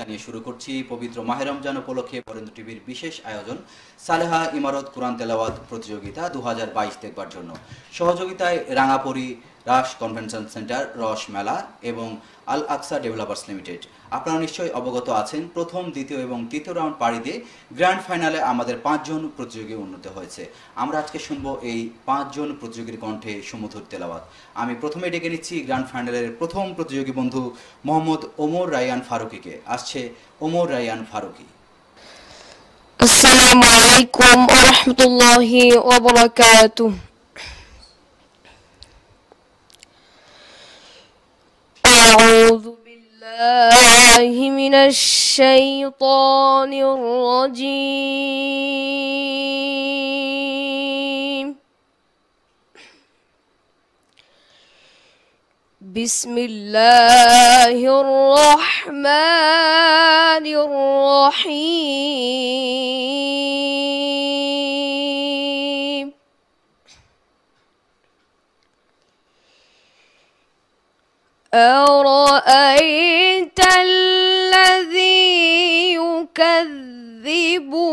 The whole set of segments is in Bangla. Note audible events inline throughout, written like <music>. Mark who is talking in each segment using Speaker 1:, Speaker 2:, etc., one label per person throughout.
Speaker 1: জানিয়ে শুরু করছি পবিত্র মাহের রমজান উপলক্ষে বরেন্দ্র টিভির বিশেষ আয়োজন সালেহা ইমারত কোরআন তেলাওয়াত প্রতিযোগিতা দু হাজার বাইশ দেখবার জন্য সহযোগিতায় রাঙাপুরি রাস কনভেনশন সেন্টার রস মেলা এবং আল আকসা ডেভেলপার্স লিমিটেড আপনারা নিশ্চয়ই অবগত আছেন প্রথম দ্বিতীয় এবং তৃতীয় রাউন্ড পাড়ি দিয়ে গ্র্যান্ড ফাইনালে আমাদের পাঁচজন প্রতিযোগী উন্নত হয়েছে আমরা আজকে শুনব এই পাঁচজন প্রতিযোগীর কণ্ঠে সুমধুর তেলাওয়াত আমি প্রথমে ডেকে নিচ্ছি গ্র্যান্ড ফাইনালের প্রথম প্রতিযোগী বন্ধু মোহাম্মদ ওমর রায়ান ফারুকিকে আসছে ওমর রায়ান ফারুকি
Speaker 2: আসসালামু আলাইকুম ওয়া রাহমাতুল্লাহি ওয়া বারাকাতুহু أعوذ الله من الشيطان الرجيم بسم الله الرحمن الرحيم أرأيت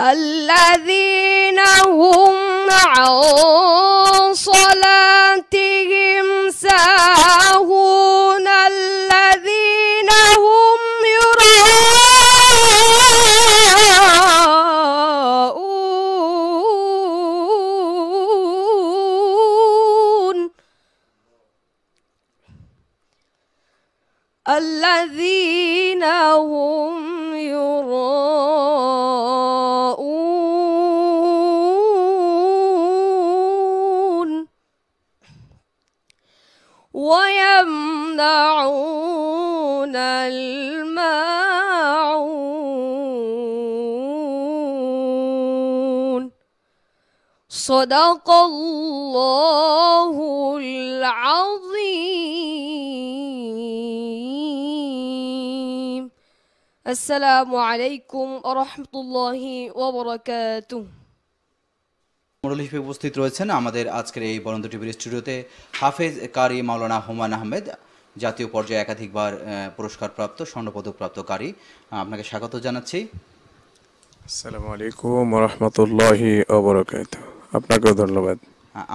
Speaker 2: الذين هم عن صدق الله العظيم السلام عليكم ورحمة الله وبركاته
Speaker 1: হিসেবে উপস্থিত রয়েছেন আমাদের আজকের এই বরন্দ টিভির স্টুডিওতে হাফেজ কারি মাওলানা হুমায়ুন আহমেদ জাতীয় পর্যায়ে একাধিকবার পুরস্কারপ্রাপ্ত স্বর্ণপদকপ্রাপ্ত কারি আপনাকে স্বাগত জানাচ্ছি আসসালামু
Speaker 3: আলাইকুম রহমতুল্লাহি আপনাকেও ধন্যবাদ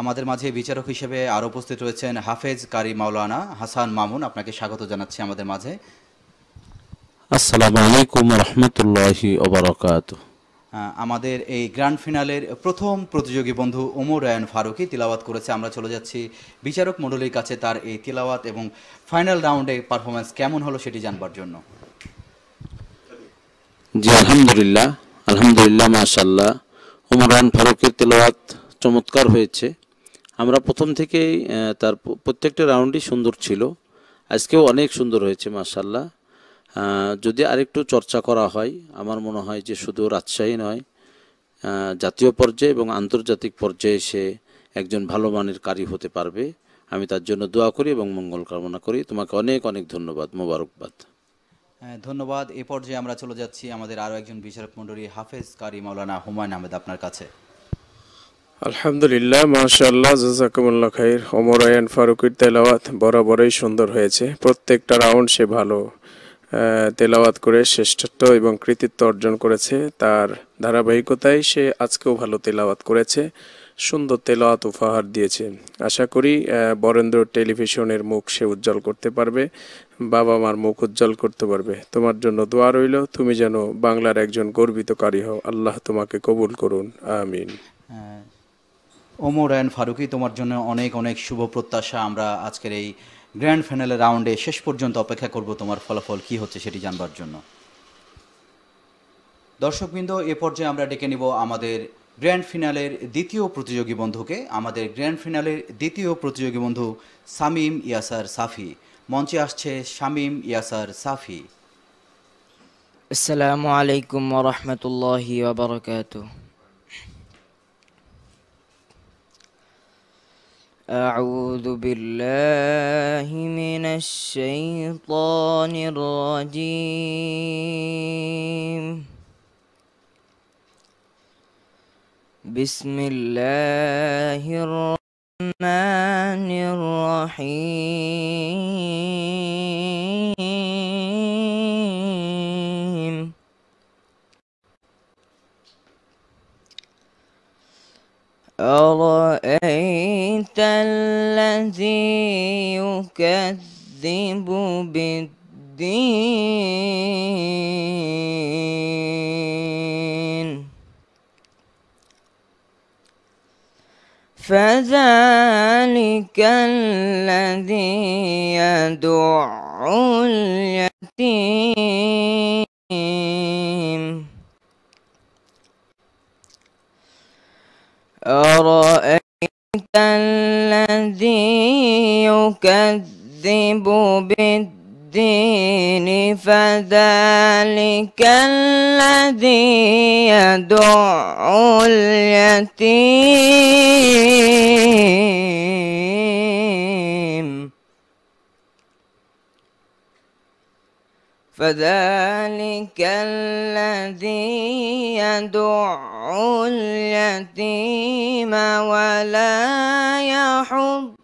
Speaker 1: আমাদের মাঝে বিচারক হিসেবে আর উপস্থিত রয়েছেন হাফেজ কারি মাওলানা হাসান মামুন আপনাকে স্বাগত জানাচ্ছি আমাদের মাঝে
Speaker 4: আসসালামু আলাইকুম রহমতুল্লাহি ওবরাকাত
Speaker 1: আমাদের এই গ্র্যান্ড ফিনালের প্রথম প্রতিযোগী বন্ধু ওমর রায়ন ফারুকি তিলাওয়াত করেছে আমরা চলে যাচ্ছি বিচারক মণ্ডলীর কাছে তার এই তিলাওয়াত এবং ফাইনাল রাউন্ডে পারফরমেন্স কেমন হলো সেটি জানবার জন্য
Speaker 4: জি আলহামদুলিল্লাহ আলহামদুলিল্লাহ মাশাল্লাহ হুমরান ফারুকের তেলাওয়াত চমৎকার হয়েছে আমরা প্রথম থেকেই তার প্রত্যেকটা রাউন্ডই সুন্দর ছিল আজকেও অনেক সুন্দর হয়েছে মার্শাল্লাহ যদি আরেকটু চর্চা করা হয় আমার মনে হয় যে শুধু রাজশাহী নয় জাতীয় পর্যায়ে এবং আন্তর্জাতিক পর্যায়ে সে একজন ভালো মানের কারি হতে পারবে আমি তার জন্য দোয়া করি এবং মঙ্গল কামনা করি তোমাকে অনেক অনেক ধন্যবাদ মোবারকবাদ
Speaker 1: হ্যাঁ, ধন্যবাদ এ পর্যায়ে আমরা চলে যাচ্ছি আমাদের আরও একজন বিচারক মন্ডলী হাফেজ কারি মৌলানা হুমায়ুন আহমেদ আপনার কাছে
Speaker 3: আলহামদুলিল্লাহ মাশাল্লাহ জাজাকুমুল্লাহ খাইর ওমর আয়ান ফারুকের তেলাওয়াত বরাবরই সুন্দর হয়েছে প্রত্যেকটা রাউন্ড সে ভালো তেলাওয়াত করে শ্রেষ্ঠত্ব এবং কৃতিত্ব অর্জন করেছে তার ধারাবাহিকতায় সে আজকেও ভালো তেলাওয়াত করেছে সুন্দর তেলাত উপহার দিয়েছে আশা করি বরেন্দ্র টেলিভিশনের মুখ সে উজ্জ্বল করতে পারবে বাবা মার মুখ উজ্জ্বল করতে পারবে তোমার জন্য দোয়া রইল তুমি যেন বাংলার একজন গর্বিতকারী হও আল্লাহ তোমাকে কবুল করুন আমিন
Speaker 1: ওমর অ্যান্ড ফারুকি তোমার জন্য অনেক অনেক শুভ প্রত্যাশা আমরা আজকের এই গ্র্যান্ড ফাইনাল রাউন্ডে শেষ পর্যন্ত অপেক্ষা করব তোমার ফলাফল কি হচ্ছে সেটি জানবার জন্য দর্শকবৃন্দ এ পর্যায়ে আমরা ডেকে নিব আমাদের গ্র্যান্ড ফিনালের দ্বিতীয় প্রতিযোগী বন্ধুকে আমাদের গ্র্যান্ড ফিনালের দ্বিতীয় প্রতিযোগী বন্ধু সামিম ইয়াসার সাফি মঞ্চে আসছে শামীম ইয়াসার সাফি
Speaker 5: আসসালামু আলাইকুম রহমতুল্লাহি বারকাত أعوذ بالله من الشيطان الرجيم بسم الله الرحمن الرحيم أرأيت الذي يكذب بالدين فذلك الذي يدع اليتيم أرأيت الذي يكذب بالدين الدين فذلك الذي يدع اليتيم فذلك الذي يدع اليتيم ولا يحب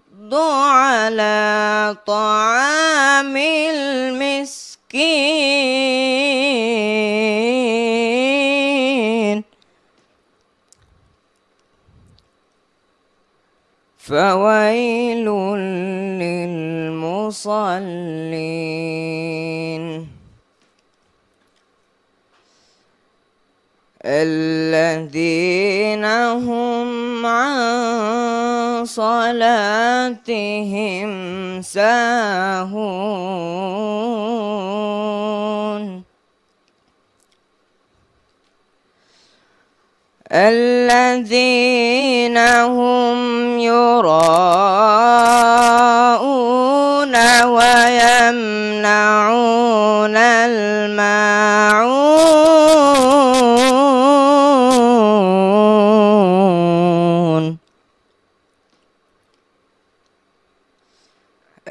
Speaker 5: على طعام المسكين فويل للمصلين الذين هم عن صلاتهم ساهون الذين هم يراءون ويمنعون المال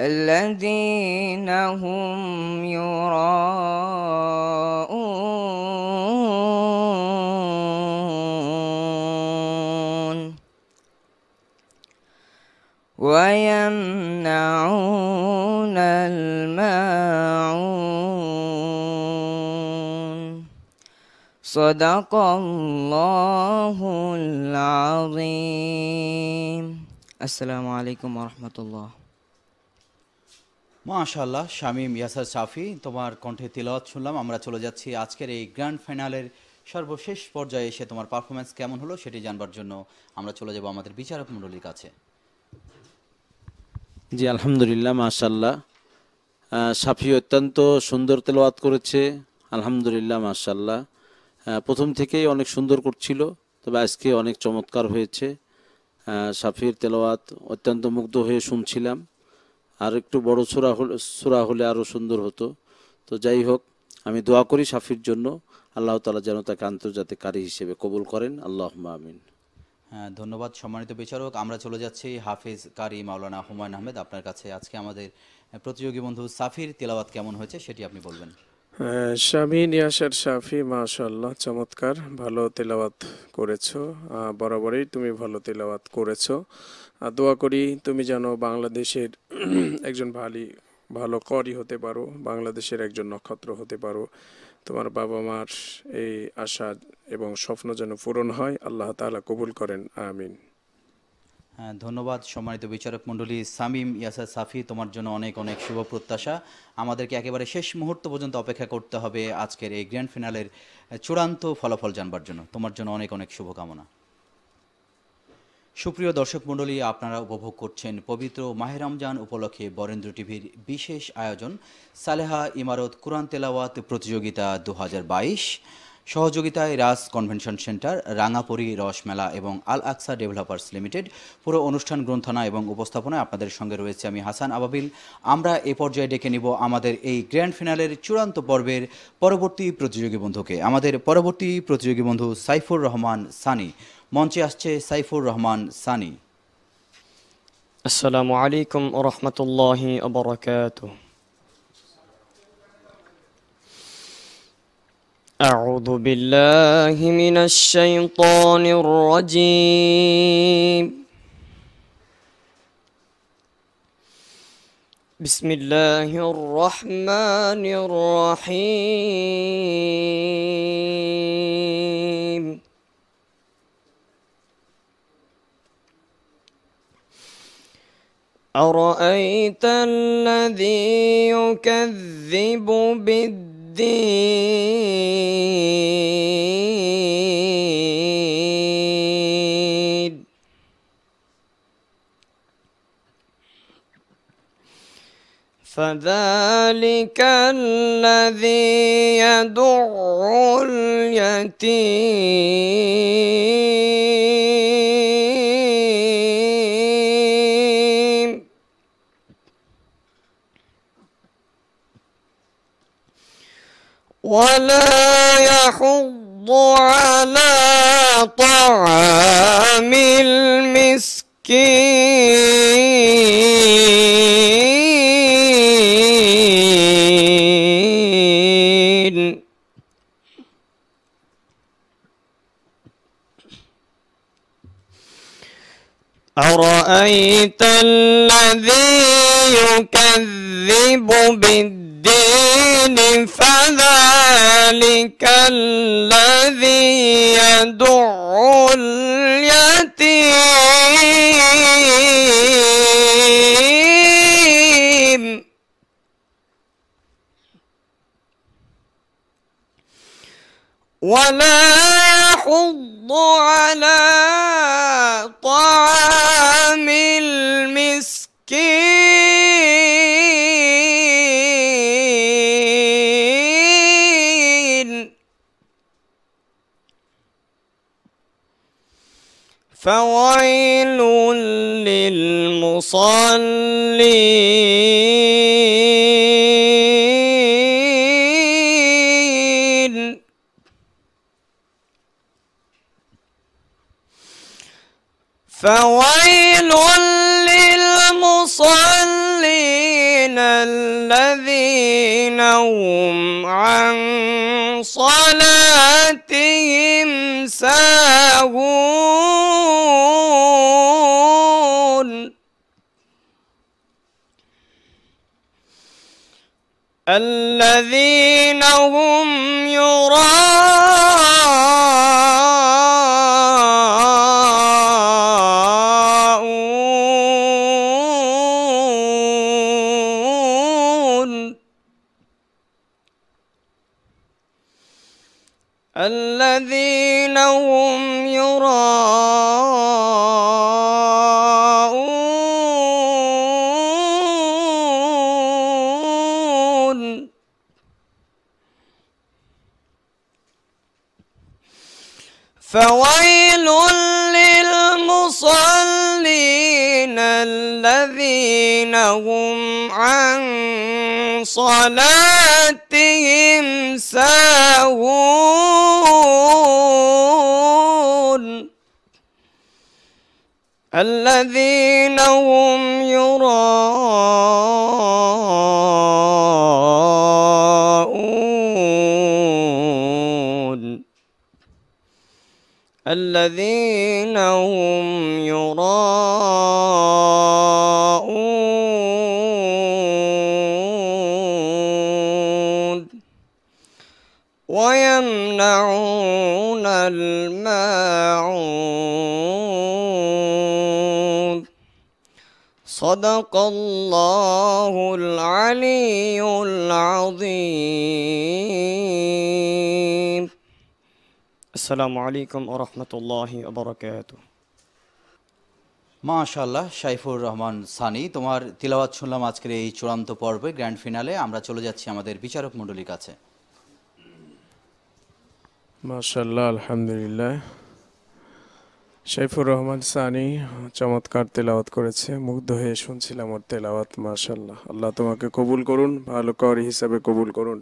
Speaker 5: الذين هم يراءون ويمنعون الماعون صدق الله العظيم السلام عليكم ورحمة الله
Speaker 1: মাশাল্লাহ শামীম ইয়াসার সাফি তোমার কণ্ঠে তিলওয়াত শুনলাম আমরা চলে যাচ্ছি আজকের এই গ্র্যান্ড ফাইনালের সর্বশেষ পর্যায়ে এসে তোমার পারফরমেন্স কেমন হলো সেটি জানবার জন্য আমরা চলে যাব আমাদের বিচারক মণ্ডলীর কাছে
Speaker 4: জি আলহামদুলিল্লাহ মাশাল্লাহ সাফি অত্যন্ত সুন্দর তেলাওয়াত করেছে আলহামদুলিল্লাহ মাশাল্লাহ প্রথম থেকেই অনেক সুন্দর করছিল তবে আজকে অনেক চমৎকার হয়েছে সাফির তেলাওয়াত অত্যন্ত মুগ্ধ হয়ে শুনছিলাম আর একটু বড় সোরা হলে সোরা হলে আরও সুন্দর হতো তো যাই হোক আমি দোয়া করি সাফির জন্য আল্লাহ তালা যেন তাকে আন্তর্জাতিক কারি হিসেবে কবুল করেন আল্লাহ আমিন
Speaker 1: হ্যাঁ, ধন্যবাদ সম্মানিত বিচারক আমরা চলে যাচ্ছি হাফিজ কারি মাওলানা হুমায়ুন আহমেদ আপনার কাছে আজকে আমাদের প্রতিযোগী বন্ধু সাফির তেলাওয়াত কেমন হয়েছে সেটি আপনি বলবেন
Speaker 3: হ্যাঁ, স্বামী নিয়াসার শাফি মাশাল্লাহ চমৎকার ভালো তেলাওয়াত করেছো বরাবরই তুমি ভালো তেলাওয়াত করেছো দোয়া করি তুমি যেন বাংলাদেশের <clears throat> একজন ভালি ভালো করি হতে পারো বাংলাদেশের একজন নক্ষত্র হতে পারো তোমার বাবা মার এই আশা এবং স্বপ্ন যেন পূরণ হয় আল্লাহ তালা কবুল করেন আমিন
Speaker 1: হ্যাঁ ধন্যবাদ সম্মানিত বিচারক মণ্ডলী সামিম ইয়াসা সাফি তোমার জন্য অনেক অনেক শুভ প্রত্যাশা আমাদেরকে একেবারে শেষ মুহূর্ত পর্যন্ত অপেক্ষা করতে হবে আজকের এই গ্র্যান্ড ফিনালের চূড়ান্ত ফলাফল জানবার জন্য তোমার জন্য অনেক অনেক শুভকামনা সুপ্রিয় দর্শক মণ্ডলী আপনারা উপভোগ করছেন পবিত্র মাহে রমজান উপলক্ষে বরেন্দ্র টিভির বিশেষ আয়োজন সালেহা ইমারত কোরআন তেলাওয়াত প্রতিযোগিতা দু সহযোগিতায় রাস কনভেনশন সেন্টার রাঙাপরি রসমেলা এবং আল আকসা ডেভেলপার্স লিমিটেড পুরো অনুষ্ঠান গ্রন্থনা এবং উপস্থাপনায় আপনাদের সঙ্গে রয়েছে আমি হাসান আবাবিল আমরা এ পর্যায়ে ডেকে নিব আমাদের এই গ্র্যান্ড ফিনালের চূড়ান্ত পর্বের পরবর্তী প্রতিযোগী বন্ধুকে আমাদের পরবর্তী প্রতিযোগী বন্ধু সাইফুর রহমান সানি মঞ্চে আসছে সাইফুর রহমান সানি
Speaker 5: আসসালামু আলাইকুম রহমতুল্লাহ أعوذ بالله من الشيطان الرجيم بسم الله الرحمن الرحيم أرأيت الذي يكذب بالدين الدين فذلك الذي يدع اليتيم ولا يحض على طعام المسكين أرأيت الذي يكذب بالدين فذا ذلك الذي يدع اليتيم ولا يحض على فويل للمصلين فويل للمصلين الذين هم عن صلاتهم ساهون الذين هم يراءون فويل للمصلين الذين هم عن صلاتهم ساهون الذين هم يراءون الذين هم يراءون ويمنعون الماعون صدق الله العلي العظيم আসসালামু আলাইকুম ওরহমতুল্লাহি বরকাত
Speaker 1: মাশাল্লাহ সাইফুর রহমান সানি তোমার তিলাবাত শুনলাম আজকের এই চূড়ান্ত পর্বে গ্র্যান্ড ফিনালে আমরা চলে যাচ্ছি আমাদের বিচারক মণ্ডলীর কাছে
Speaker 3: মাশাল্লাহ আলহামদুলিল্লাহ সাইফুর রহমান সানি চমৎকার তেলাওয়াত করেছে মুগ্ধ হয়ে শুনছিলাম ওর তেলাওয়াত মাশাল্লাহ আল্লাহ তোমাকে কবুল করুন ভালো কর হিসাবে কবুল করুন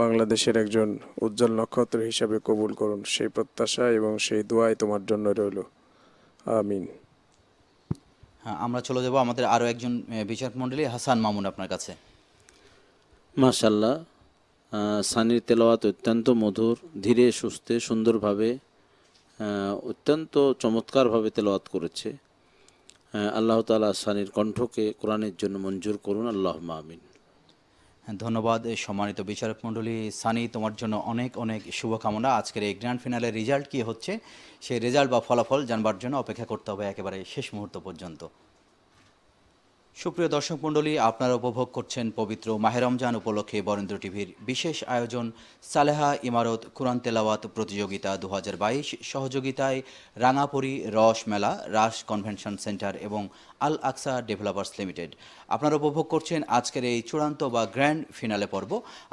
Speaker 3: বাংলাদেশের একজন উজ্জ্বল নক্ষত্র হিসাবে কবুল করুন সেই প্রত্যাশা এবং সেই দোয়াই তোমার জন্য রইল আমিন
Speaker 1: হ্যাঁ আমরা চলে যাব আমাদের আরও একজন বিচারক হাসান মামুন আপনার কাছে
Speaker 4: মাশাল্লাহ সানির তেলাওয়াত অত্যন্ত মধুর ধীরে সুস্থে সুন্দরভাবে অত্যন্ত চমৎকারভাবে তেলাওয়াত করেছে আল্লাহ তালা সানির কণ্ঠকে কোরআনের জন্য মঞ্জুর
Speaker 1: করুন আল্লাহ মামিন ধন্যবাদ সম্মানিত বিচারক মণ্ডলী সানি তোমার জন্য অনেক অনেক শুভকামনা আজকের এই গ্র্যান্ড ফিনালে রেজাল্ট কী হচ্ছে সেই রেজাল্ট বা ফলাফল জানবার জন্য অপেক্ষা করতে হবে একেবারে শেষ মুহূর্ত পর্যন্ত সুপ্রিয় দর্শক মণ্ডলী আপনারা উপভোগ করছেন পবিত্র মাহেরমজান উপলক্ষে বরেন্দ্র টিভির বিশেষ আয়োজন সালেহা ইমারত কুরআন তেলাওয়াত প্রতিযোগিতা দু সহযোগিতায় রাঙাপুরি রস মেলা রাস কনভেনশন সেন্টার এবং আল আকসা ডেভেলপার্স লিমিটেড আপনারা উপভোগ করছেন আজকের এই চূড়ান্ত বা গ্র্যান্ড ফিনালে পর্ব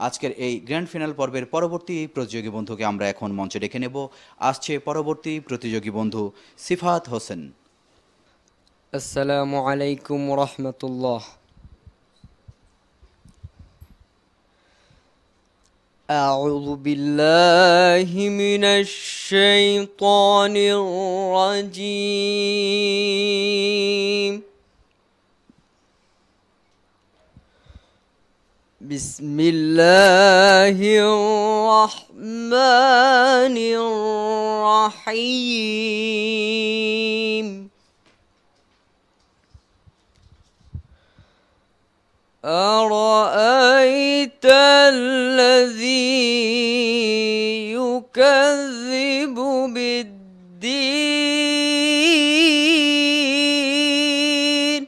Speaker 1: আজকের এই গ্র্যান্ড ফিনাল পর্বের পরবর্তী প্রতিযোগী বন্ধুকে আমরা এখন মঞ্চে ডেকে নেব আসছে পরবর্তী প্রতিযোগী বন্ধু
Speaker 5: সিফাত হোসেন السلام عليكم ورحمة الله أعوذ بالله من الشيطان الرجيم بسم الله الرحمن الرحيم أرأيت الذي يكذب بالدين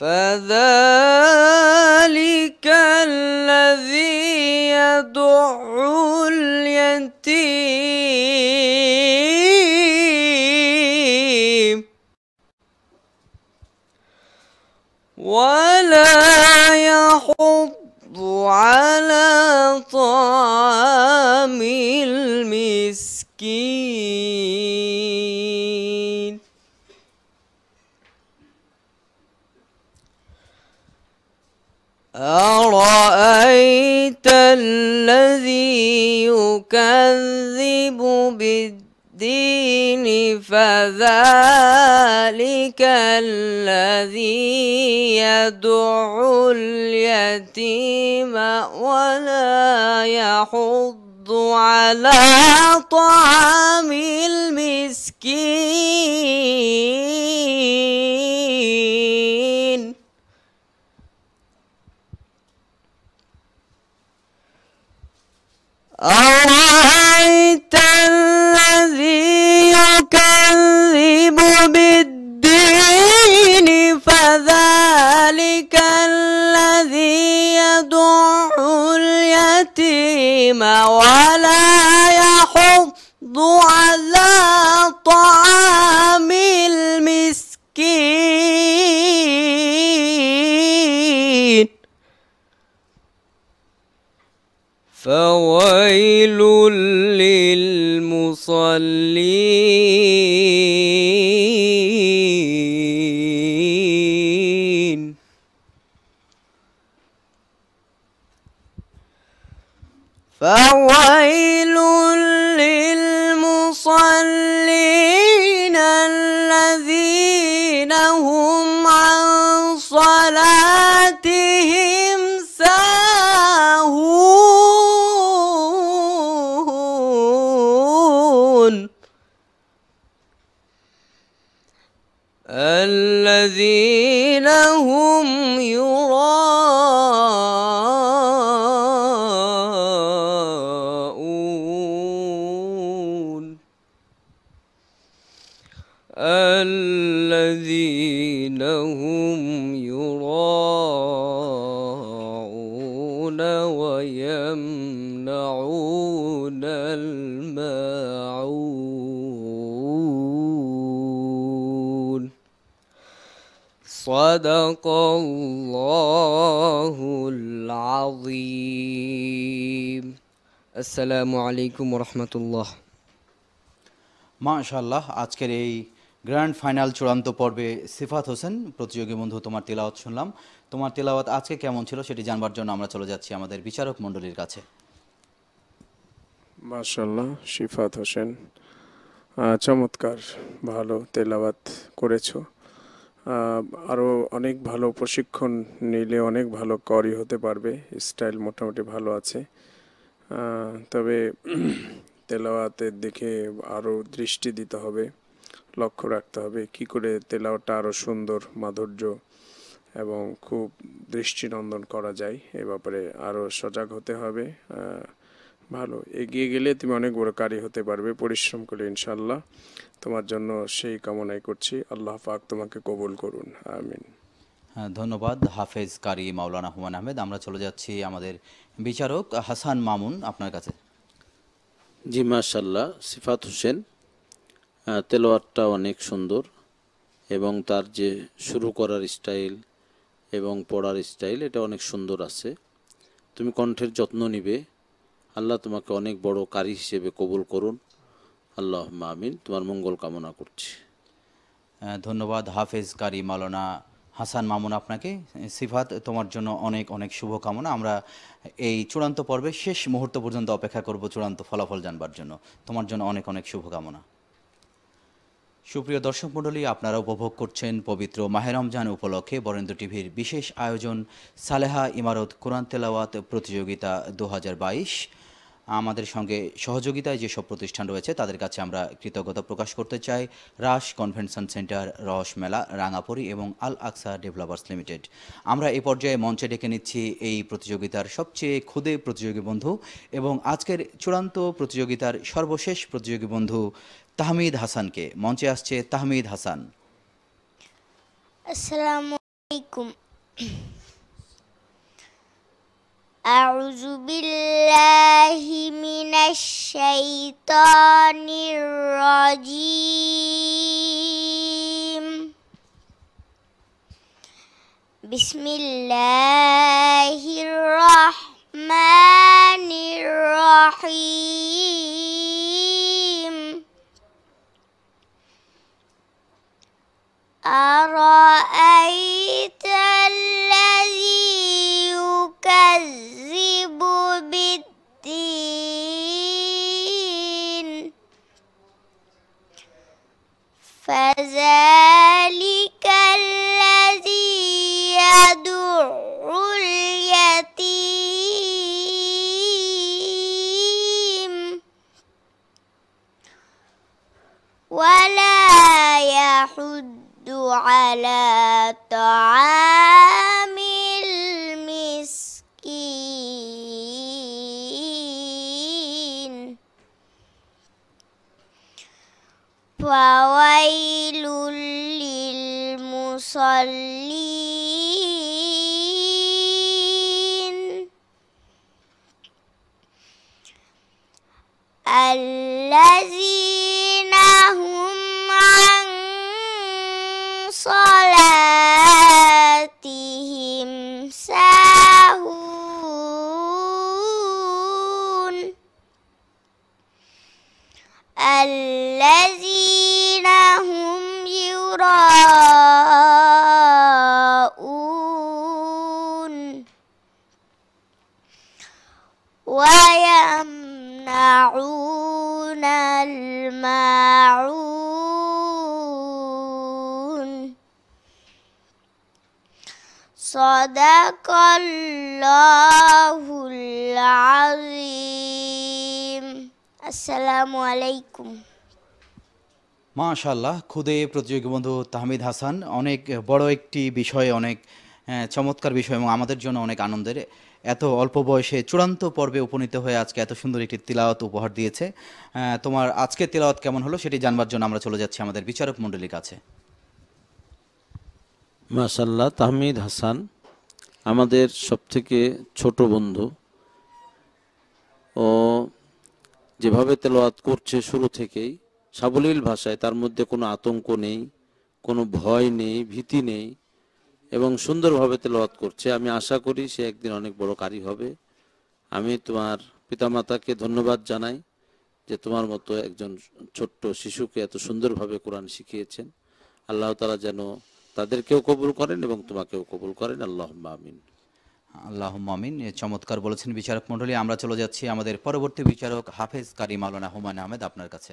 Speaker 5: فذلك الذي يدع اليتيم ولا يحض على طعام المسكين أرأيت الذي يكذب بالدين الدين فذلك الذي يدعو اليتيم ولا يحض على طعام المسكين أو اليتيم ولا يحض على طعام المسكين فويل للمصلين فويل للمصلين الذين هم صدق الله العظيم السلام عليكم ورحمة
Speaker 1: الله মাশাল্লাহ আজকের এই গ্র্যান্ড ফাইনাল চূড়ান্ত পর্বে সিফাত হোসেন প্রতিযোগী বন্ধু তোমার তেলাওয়াত শুনলাম তোমার তেলাওয়াত আজকে কেমন ছিল সেটি জানবার জন্য আমরা চলে যাচ্ছি আমাদের বিচারক মণ্ডলীর কাছে
Speaker 3: মাশাল্লাহ সিফাত হোসেন চমৎকার ভালো তেলাওয়াত করেছো আরও অনেক ভালো প্রশিক্ষণ নিলে অনেক ভালো করি হতে পারবে স্টাইল মোটামুটি ভালো আছে তবে <clears throat> তেলাওয়াতের দিকে আরও দৃষ্টি দিতে হবে লক্ষ্য রাখতে হবে কি করে তেলাওয়াটা আরও সুন্দর মাধুর্য এবং খুব দৃষ্টিনন্দন করা যায় এ ব্যাপারে আরও সজাগ হতে হবে ভালো এগিয়ে গেলে তুমি অনেক বড় কারি হতে পারবে পরিশ্রম করলে ইনশাল্লাহ তোমার জন্য সেই কামনাই করছি আল্লাহ পাক তোমাকে কবুল করুন আমিন
Speaker 1: হ্যাঁ, ধন্যবাদ হাফেজ কারি মাওলানা হুমান আহমেদ আমরা চলে যাচ্ছি আমাদের বিচারক হাসান মামুন আপনার কাছে জি মাশাল্লাহ সিফাত হোসেন তেলোয়ারটা অনেক সুন্দর
Speaker 4: এবং তার যে শুরু করার স্টাইল এবং পড়ার স্টাইল এটা অনেক সুন্দর আছে তুমি কণ্ঠের যত্ন নিবে আল্লাহ তোমাকে অনেক বড় কারি হিসেবে কবুল করুন আল্লাহ মামিন তোমার মঙ্গল কামনা করছি
Speaker 1: ধন্যবাদ হাফেজ কারি মালানা হাসান মামুন আপনাকে সিফাত তোমার জন্য অনেক অনেক শুভকামনা আমরা এই চূড়ান্ত পর্বে শেষ মুহূর্ত পর্যন্ত অপেক্ষা করব চূড়ান্ত ফলাফল জানবার জন্য তোমার জন্য অনেক অনেক শুভকামনা সুপ্রিয় দর্শক মণ্ডলী আপনারা উপভোগ করছেন পবিত্র মাহে রমজান উপলক্ষে বরেন্দ্র টিভির বিশেষ আয়োজন সালেহা ইমারত কোরআন তেলাওয়াত প্রতিযোগিতা দু আমাদের সঙ্গে সহযোগিতায় যেসব প্রতিষ্ঠান রয়েছে তাদের কাছে আমরা কৃতজ্ঞতা প্রকাশ করতে চাই রাস কনভেনশন সেন্টার রস মেলা রাঙাপরি এবং আল আকসা ডেভেলপার্স লিমিটেড আমরা এ পর্যায়ে মঞ্চে ডেকে নিচ্ছি এই প্রতিযোগিতার সবচেয়ে খুদে প্রতিযোগী বন্ধু এবং আজকের চূড়ান্ত প্রতিযোগিতার সর্বশেষ প্রতিযোগী বন্ধু তাহমিদ হাসানকে মঞ্চে আসছে তাহমিদ হাসান
Speaker 6: আসসালামু আলাইকুম أعوذ بالله من الشيطان الرجيم بسم الله الرحمن الرحيم أرأيت الذي يكذب بالدين فذلك الذي يدعو على طعام المسكين فويل للمصلين الذي الذي আলাইকুম
Speaker 1: মাশাল্লাহ খুদে প্রতিযোগী বন্ধু তাহমিদ হাসান অনেক বড় একটি বিষয় অনেক চমৎকার বিষয় এবং আমাদের জন্য অনেক আনন্দের এত অল্প বয়সে চূড়ান্ত পর্বে উপনীত হয়ে আজকে এত সুন্দর একটি তিলাওয়াত উপহার দিয়েছে তোমার আজকে তিলাওয়াত কেমন হলো সেটি জানবার জন্য আমরা চলে যাচ্ছি আমাদের বিচারক মণ্ডলীর কাছে
Speaker 4: মাশাল্লাহ তাহমিদ হাসান আমাদের সবথেকে ছোট বন্ধু ও যেভাবে তেলোয়াত করছে শুরু থেকেই সাবলীল ভাষায় তার মধ্যে কোনো আতঙ্ক নেই কোনো ভয় নেই ভীতি নেই এবং সুন্দরভাবে তেলোয়াত করছে আমি আশা করি সে একদিন অনেক বড় কারি হবে আমি তোমার পিতামাতাকে ধন্যবাদ জানাই যে তোমার মতো একজন ছোট্ট শিশুকে এত সুন্দরভাবে কোরআন শিখিয়েছেন আল্লাহ তালা যেন
Speaker 1: তাদেরকেও কবুল করেন এবং তোমাকেও কবুল করেন আল্লাহ আমিন আল্লাহ মামিন চমৎকার বলেছেন বিচারক মন্ডলী আমরা চলে যাচ্ছি আমাদের পরবর্তী বিচারক হাফেজ কারি মাওলানা হুমায়ুন আহমেদ আপনার কাছে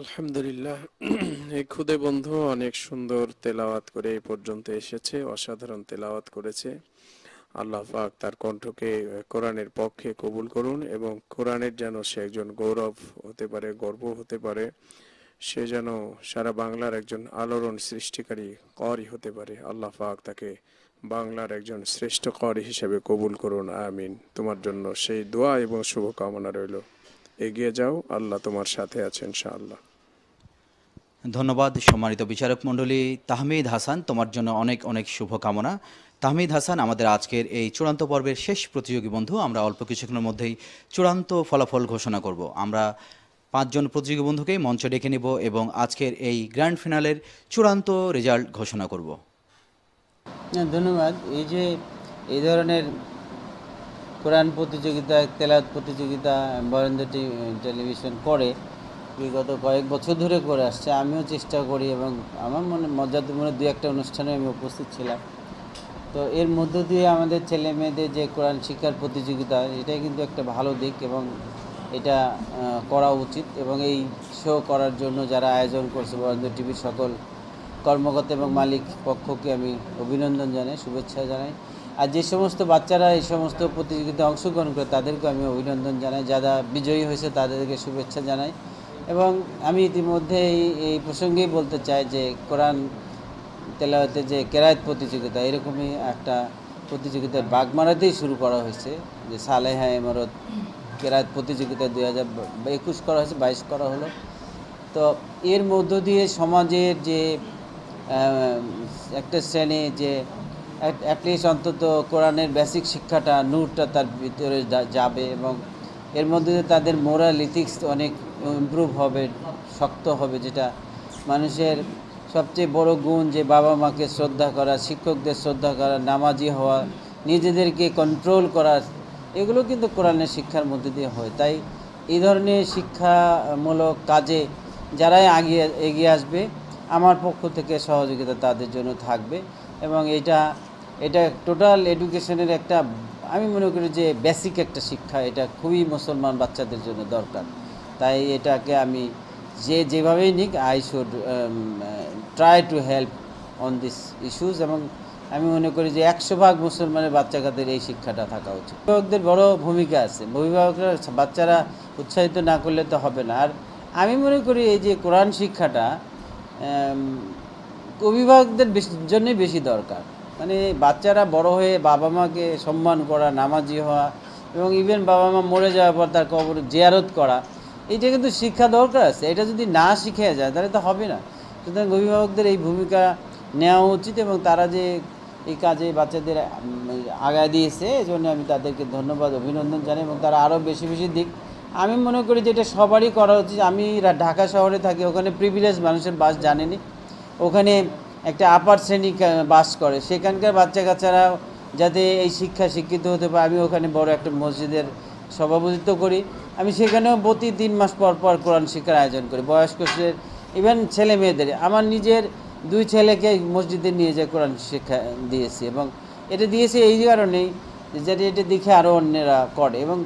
Speaker 3: আলহামদুলিল্লাহ এই খুদে বন্ধু অনেক সুন্দর তেলাওয়াত করে এই পর্যন্ত এসেছে অসাধারণ তেলাওয়াত করেছে আল্লাহ পাক তার কণ্ঠকে কোরআনের পক্ষে কবুল করুন এবং কোরআনের যেন সে একজন গৌরব হতে পারে গর্ব হতে পারে সে যেন সারা বাংলার একজন আলোড়ন সৃষ্টিকারী করি হতে পারে আল্লাহ পাক তাকে বাংলার একজন শ্রেষ্ঠ কর হিসেবে কবুল করুন আমিন তোমার জন্য সেই দোয়া এবং শুভকামনা রইল এগিয়ে যাও আল্লাহ তোমার সাথে আছেন ইনশাআল্লাহ
Speaker 1: ধন্যবাদ সম্মানিত বিচারক মণ্ডলী তাহমিদ হাসান তোমার জন্য অনেক অনেক শুভকামনা তাহমিদ হাসান আমাদের আজকের এই চূড়ান্ত পর্বের শেষ প্রতিযোগী বন্ধু আমরা অল্প কিছুক্ষণের মধ্যেই চূড়ান্ত ফলাফল ঘোষণা করব আমরা পাঁচজন প্রতিযোগী বন্ধুকেই মঞ্চে ডেকে নেব এবং আজকের এই গ্র্যান্ড ফিনালের চূড়ান্ত রেজাল্ট ঘোষণা করব
Speaker 7: ধন্যবাদ এই যে এই ধরনের কোরআন প্রতিযোগিতা তেলাত প্রতিযোগিতা বরেন্দ্র টেলিভিশন করে বিগত কয়েক বছর ধরে করে আসছে আমিও চেষ্টা করি এবং আমার মনে মজাদ মনে দু একটা অনুষ্ঠানে আমি উপস্থিত ছিলাম তো এর মধ্য দিয়ে আমাদের ছেলে মেয়েদের যে কোরআন শিক্ষার প্রতিযোগিতা এটাই কিন্তু একটা ভালো দিক এবং এটা করা উচিত এবং এই শো করার জন্য যারা আয়োজন করছে বরেন্দ্র টিভির সকল কর্মকর্তা এবং মালিক পক্ষকে আমি অভিনন্দন জানাই শুভেচ্ছা জানাই আর যে সমস্ত বাচ্চারা এই সমস্ত প্রতিযোগিতায় অংশগ্রহণ করে তাদেরকে আমি অভিনন্দন জানাই যারা বিজয়ী হয়েছে তাদেরকে শুভেচ্ছা জানাই এবং আমি ইতিমধ্যে এই প্রসঙ্গেই বলতে চাই যে কোরআন তেলাওয়াতে যে কেরায়ত প্রতিযোগিতা এরকমই একটা প্রতিযোগিতা বাগমারাতেই শুরু করা হয়েছে যে সালেহা এমারত কেরায়ত প্রতিযোগিতা দুই হাজার একুশ করা হয়েছে বাইশ করা হলো তো এর মধ্য দিয়ে সমাজের যে একটা শ্রেণী যে অ্যাটলিস্ট অন্তত কোরআনের বেসিক শিক্ষাটা নূরটা তার ভিতরে যাবে এবং এর মধ্যে তাদের মোরাল ইথিক্স অনেক ইম্প্রুভ হবে শক্ত হবে যেটা মানুষের সবচেয়ে বড় গুণ যে বাবা মাকে শ্রদ্ধা করা শিক্ষকদের শ্রদ্ধা করা নামাজি হওয়া নিজেদেরকে কন্ট্রোল করা এগুলো কিন্তু কোরআনের শিক্ষার মধ্যে দিয়ে হয় তাই এই ধরনের শিক্ষামূলক কাজে যারাই আগিয়ে এগিয়ে আসবে আমার পক্ষ থেকে সহযোগিতা তাদের জন্য থাকবে এবং এটা এটা টোটাল এডুকেশনের একটা আমি মনে করি যে বেসিক একটা শিক্ষা এটা খুবই মুসলমান বাচ্চাদের জন্য দরকার তাই এটাকে আমি যে যেভাবেই নিক I should try to help on this issues এবং আমি মনে করি যে একশো ভাগ মুসলমানের বাচ্চা কাদের এই শিক্ষাটা থাকা উচিত অভিভাবকদের বড় ভূমিকা আছে অভিভাবকরা বাচ্চারা উৎসাহিত না করলে তো হবে না আর আমি মনে করি এই যে কোরআন শিক্ষাটা অভিভাবকদের বেশি জন্যই বেশি দরকার মানে বাচ্চারা বড় হয়ে বাবা মাকে সম্মান করা নামাজি হওয়া এবং ইভেন বাবা মা মরে যাওয়ার পর তার কবর জিয়ারত করা এইটা কিন্তু শিক্ষা দরকার আছে এটা যদি না শিখে যায় তাহলে তো হবে না সুতরাং অভিভাবকদের এই ভূমিকা নেওয়া উচিত এবং তারা যে এই কাজে বাচ্চাদের আগায় দিয়েছে এই জন্য আমি তাদেরকে ধন্যবাদ অভিনন্দন জানাই এবং তারা আরও বেশি বেশি দিক আমি মনে করি যে এটা সবারই করা উচিত আমি ঢাকা শহরে থাকি ওখানে প্রিভিলেজ মানুষের বাস জানেনি ওখানে একটা আপার শ্রেণী বাস করে সেখানকার বাচ্চা কাচ্চারা যাতে এই শিক্ষা শিক্ষিত হতে পারে আমি ওখানে বড় একটা মসজিদের সভাপতিত্ব করি আমি সেখানেও প্রতি তিন মাস পর পর কোরআন শিক্ষার আয়োজন করি বয়স্কদের ইভেন ছেলে মেয়েদের আমার নিজের দুই ছেলেকে মসজিদে নিয়ে যায় কোরআন শিক্ষা দিয়েছি এবং এটা দিয়েছি এই কারণেই যাতে এটা দেখে আরও অন্যেরা করে এবং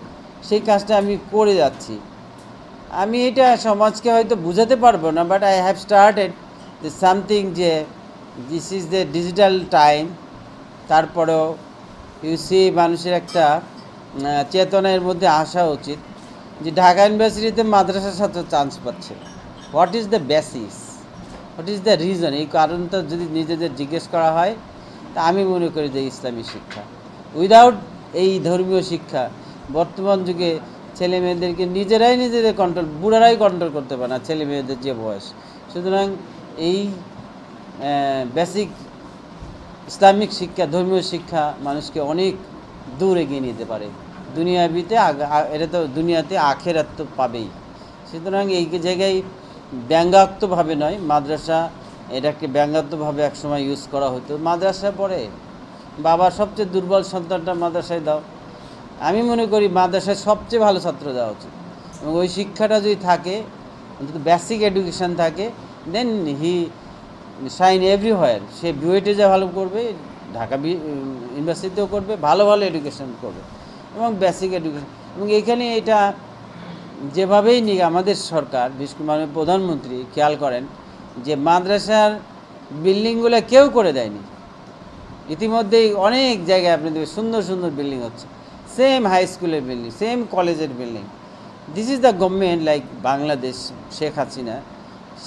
Speaker 7: সেই কাজটা আমি করে যাচ্ছি আমি এটা সমাজকে হয়তো বুঝাতে পারবো না বাট আই হ্যাভ স্টার্টেড যে সামথিং যে this is the digital time তারপরেও ইউ সি মানুষের একটা চেতনার মধ্যে আসা উচিত যে ঢাকা ইউনিভার্সিটিতে মাদ্রাসার সাথে চান্স পাচ্ছে what is the basis what is the reason এই কারণটা যদি নিজেদের জিজ্ঞেস করা হয় তা আমি মনে করি যে ইসলামী শিক্ষা উইদাউট এই ধর্মীয় শিক্ষা বর্তমান যুগে ছেলে মেয়েদেরকে নিজেরাই নিজেদের কন্ট্রোল বুড়ারাই কন্ট্রোল করতে পারে না ছেলে মেয়েদের যে বয়স সুতরাং এই বেসিক ইসলামিক শিক্ষা ধর্মীয় শিক্ষা মানুষকে অনেক দূর এগিয়ে নিতে পারে দুনিয়াবিতে এটা তো দুনিয়াতে আখেরাত তো পাবেই সুতরাং এই জায়গায় ব্যঙ্গাত্মভাবে নয় মাদ্রাসা এটাকে ব্যঙ্গাত্মভাবে একসময় ইউজ করা হতো মাদ্রাসা পড়ে বাবা সবচেয়ে দুর্বল সন্তানটা মাদ্রাসায় দাও আমি মনে করি মাদ্রাসায় সবচেয়ে ভালো ছাত্র দেওয়া উচিত এবং ওই শিক্ষাটা যদি থাকে অন্তত বেসিক এডুকেশান থাকে দেন হি সাইন এভরিহোয়ার সে বিওয়েটে e যা ভালো করবে ঢাকা ইউনিভার্সিটিতেও করবে ভালো ভালো এডুকেশন করবে এবং বেসিক এডুকেশন এবং এখানে এটা যেভাবেই নিক আমাদের সরকার বিশেষ করে প্রধানমন্ত্রী খেয়াল করেন যে মাদ্রাসার বিল্ডিংগুলো কেউ করে দেয়নি ইতিমধ্যেই অনেক জায়গায় আপনি দেখবেন সুন্দর সুন্দর বিল্ডিং হচ্ছে সেম হাই স্কুলের বিল্ডিং সেম কলেজের building this is the government like Bangladesh Sheikh Hasina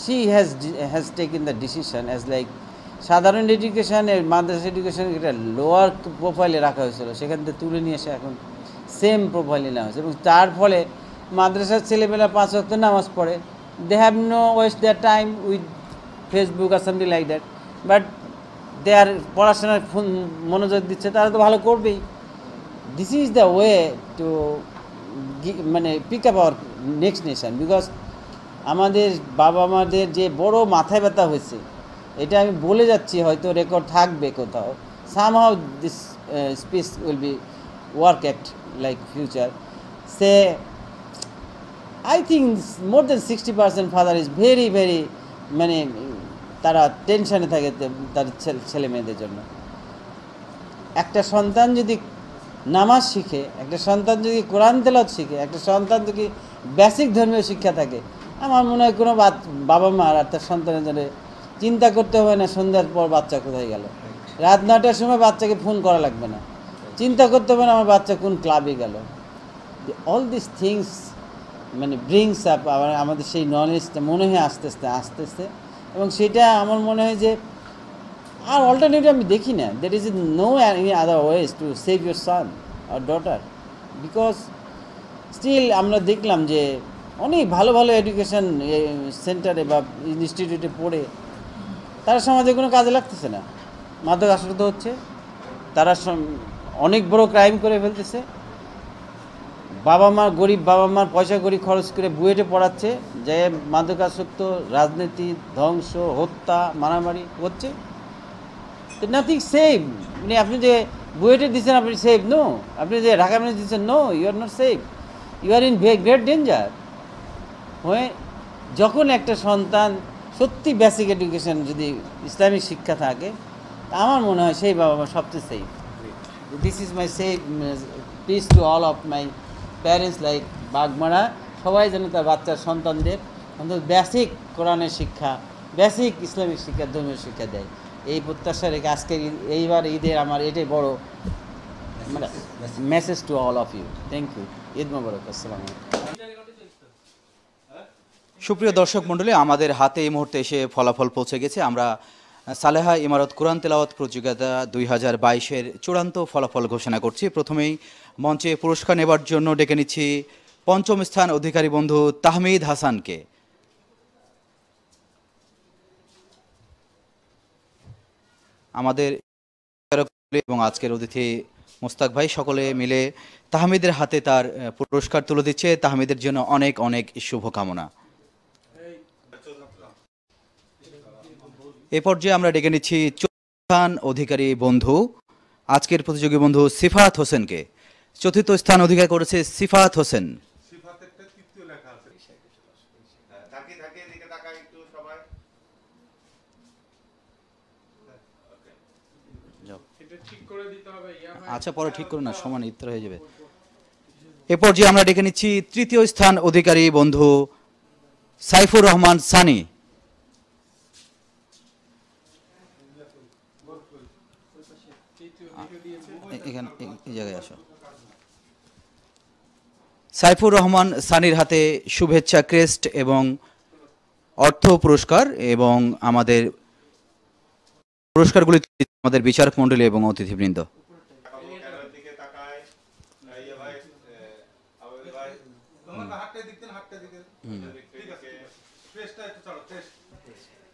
Speaker 7: She has has taken the decision as like সাধারণ এডুকেশান এর মাদ্রাসা এডুকেশান এটা লোয়ার প্রোফাইলে রাখা হয়েছিল সেখান থেকে তুলে নিয়ে এসে এখন সেম প্রোফাইলে নেওয়া হয়েছে এবং তার ফলে মাদ্রাসার ছেলেমেয়েরা পাঁচ অক্ত নামাজ পড়ে they have no waste their time with Facebook আর something like that but they are পড়াশোনার মনোযোগ দিচ্ছে তারা তো ভালো করবেই this is the way to মানে pick up our next nation because আমাদের বাবা মাদের যে বড় মাথায় ব্যথা হয়েছে এটা আমি বলে যাচ্ছি হয়তো রেকর্ড থাকবে কোথাও somehow this speech will be work act like future say I think more than sixty percent father is very very মানে তারা টেনশানে থাকে তাদের ছেলে মেয়েদের জন্য একটা সন্তান যদি নামাজ শিখে একটা সন্তান যদি কোরআন তেলত শিখে একটা সন্তান যদি বেসিক ধর্মীয় শিক্ষা থাকে আমার মনে হয় কোনো বাবা মা আর তার সন্তানের জন্য চিন্তা করতে হবে না সন্ধ্যার পর বাচ্চা কোথায় গেল রাত নটার সময় বাচ্চাকে ফোন করা লাগবে না চিন্তা করতে হবে না আমার বাচ্চা কোন ক্লাবে গেল অল দিস থিংস মানে ব্রিংস আপ আবার আমাদের সেই নলেজটা মনে হয় আস্তে আস্তে আস্তে আস্তে এবং সেটা আমার মনে হয় যে আর অল্টারনেটিভ আমি দেখি না that is no in other ways to save your son or daughter because still আমরা দেখলাম যে অনেক ভালো ভালো এডুকেশন সেন্টারে বা ইনস্টিটিউটে পড়ে তারা সমাজে কোনো কাজে লাগতেছে না মাদক আসক্ত হচ্ছে তারা অনেক বড় ক্রাইম করে ফেলতেছে বাবা মা গরিব বাবা মার পয়সা করি খরচ করে বুয়েটে পড়াচ্ছে যে মাদকাসক্ত রাজনীতি ধ্বংস হত্যা মারামারি হচ্ছে নাথিং সেফ মানে আপনি যে বুয়েটে দিচ্ছেন আপনি সেফ নো আপনি যে ঢাকা মেনে দিচ্ছেন no you are not safe you are in great danger হয়ে যখন একটা সন্তান সত্যি বেসিক এডুকেশন যদি ইসলামিক শিক্ষা থাকে আমার মনে হয় সেই বাবা মা সবচেয়ে safe this is my safe please to all of my parents like Bagmara সবাই যেন তার বাচ্চার সন্তানদের অন্তত বেসিক কোরআনের শিক্ষা বেসিক ইসলামিক শিক্ষা ধর্মীয় শিক্ষা দেয় এই প্রত্যাশা রেখে আজকের এইবার ঈদের আমার এটাই বড় মানে
Speaker 1: message to all of you thank you Eid মোবারক আসসালাম সুপ্রিয় দর্শক মণ্ডলী আমাদের হাতে এই মুহূর্তে এসে ফলাফল পৌঁছে গেছে আমরা সালেহা ইমারত কোরআন তেলাওয়াত প্রতিযোগিতা দুই হাজার বাইশের চূড়ান্ত ফলাফল ঘোষণা করছি প্রথমেই মঞ্চে পুরস্কার নেবার জন্য ডেকে নিচ্ছি পঞ্চম স্থান অধিকারী বন্ধু তাহমিদ হাসানকে আমাদের এবং আজকের অতিথি মোস্তাক ভাই সকলে মিলে তাহমিদের হাতে তার পুরস্কার তুলে দিচ্ছে তাহমিদের জন্য অনেক অনেক শুভকামনা এ পর্যায়ে আমরা ডেকে নিচ্ছি চতুর্থান অধিকারী বন্ধু আজকের প্রতিযোগী বন্ধু সিফাত হোসেনকে চতুর্থ স্থান অধিকার করেছে সিফাত হোসেন আচ্ছা পরে ঠিক করুন না সমান ইত্র হয়ে যাবে এ পর্যায়ে আমরা ডেকে নিচ্ছি তৃতীয় স্থান অধিকারী বন্ধু সাইফুর রহমান সানি জায়গায় সাইফুর রহমান সানির হাতে শুভেচ্ছা ক্রেস্ট এবং অর্থ পুরস্কার এবং আমাদের পুরস্কারগুলি আমাদের বিচারক মন্ডলী এবং অতিথিবৃন্দ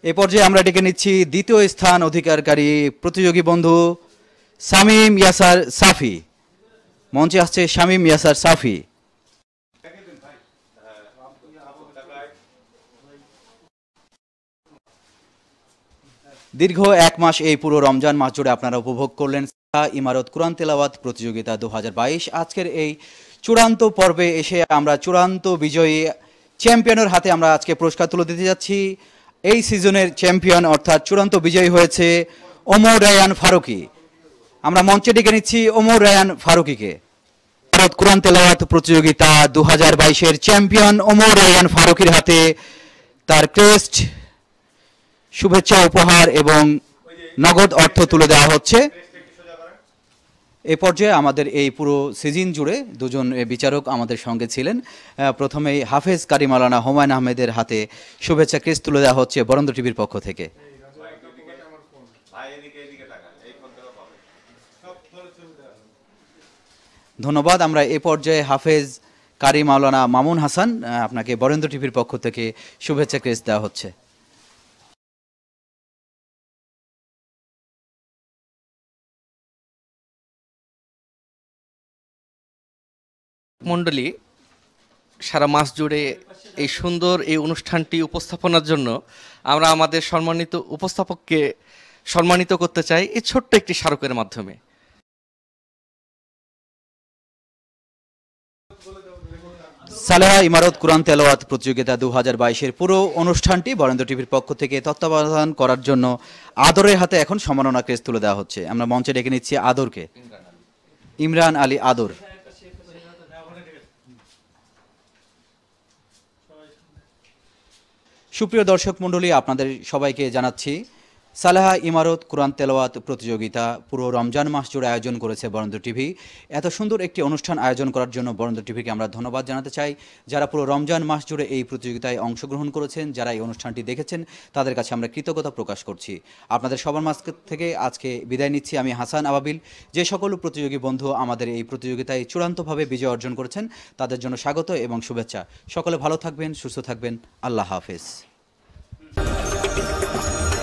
Speaker 1: এ পর্যায়ে আমরা ডেকে নিচ্ছি দ্বিতীয় স্থান অধিকারকারী প্রতিযোগী বন্ধু শামীম ইয়াসার সাফি মঞ্চে আসছে শামীম ইয়াসার সাফি দীর্ঘ এক মাস এই পুরো রমজান মাস জুড়ে আপনারা উপভোগ করলেন ইমারত কোরআন তেলাওয়াত প্রতিযোগিতা দু আজকের এই চূড়ান্ত পর্বে এসে আমরা চূড়ান্ত বিজয়ী চ্যাম্পিয়নের হাতে আমরা আজকে পুরস্কার তুলে দিতে যাচ্ছি এই সিজনের চ্যাম্পিয়ন অর্থাৎ চূড়ান্ত বিজয়ী হয়েছে ওমর রায়ান ফারুকি আমরা মঞ্চে ডেকে নিচ্ছি ওমর রায়ান ফারুকিকে ভারত কোরআন তেলাওয়াত প্রতিযোগিতা দু হাজার বাইশের চ্যাম্পিয়ন ওমর রায়ান ফারুকির হাতে তার ক্রেস্ট শুভেচ্ছা উপহার এবং নগদ অর্থ তুলে দেওয়া হচ্ছে এ পর্যায়ে আমাদের এই পুরো সিজন জুড়ে দুজন বিচারক আমাদের সঙ্গে ছিলেন প্রথমেই হাফেজ কারিমালানা হুমায়ুন আহমেদের হাতে শুভেচ্ছা ক্রিস তুলে দেওয়া হচ্ছে বরেন্দ্র টিভির পক্ষ থেকে ধন্যবাদ আমরা এ পর্যায়ে হাফেজ কারি মামুন হাসান আপনাকে বরেন্দ্র
Speaker 2: টিভির পক্ষ থেকে শুভেচ্ছা ক্রেস দেওয়া হচ্ছে মণ্ডলী সারা মাস জুড়ে
Speaker 1: এই সুন্দর এই অনুষ্ঠানটি উপস্থাপনার জন্য আমরা আমাদের সম্মানিত উপস্থাপককে সম্মানিত করতে চাই এই ছোট্ট একটি স্মারকের মাধ্যমে সালেহা ইমারত কোরআন তেলাওয়াত প্রতিযোগিতা দু হাজার বাইশের পুরো অনুষ্ঠানটি বরেন্দ্র টিভির পক্ষ থেকে তত্ত্বাবধান করার জন্য আদরের হাতে এখন সম্মাননা ক্রেস তুলে দেওয়া হচ্ছে আমরা মঞ্চে ডেকে নিচ্ছি আদরকে ইমরান আলী আদর সুপ্রিয় দর্শক মণ্ডলী আপনাদের সবাইকে জানাচ্ছি সালাহা ইমারত কোরআন তেলাওয়াত প্রতিযোগিতা পুরো রমজান মাস জুড়ে আয়োজন করেছে বরেন্দ্র টিভি এত সুন্দর একটি অনুষ্ঠান আয়োজন করার জন্য বরেন্দ্র টিভিকে আমরা ধন্যবাদ জানাতে চাই যারা পুরো রমজান মাস জুড়ে এই প্রতিযোগিতায় অংশগ্রহণ করেছেন যারা এই অনুষ্ঠানটি দেখেছেন তাদের কাছে আমরা কৃতজ্ঞতা প্রকাশ করছি আপনাদের সবার মাস থেকে আজকে বিদায় নিচ্ছি আমি হাসান আবাবিল যে সকল প্রতিযোগী বন্ধু আমাদের এই প্রতিযোগিতায় চূড়ান্তভাবে বিজয় অর্জন করেছেন তাদের জন্য স্বাগত এবং শুভেচ্ছা সকলে ভালো থাকবেন সুস্থ থাকবেন আল্লাহ হাফেজ ¡Gracias!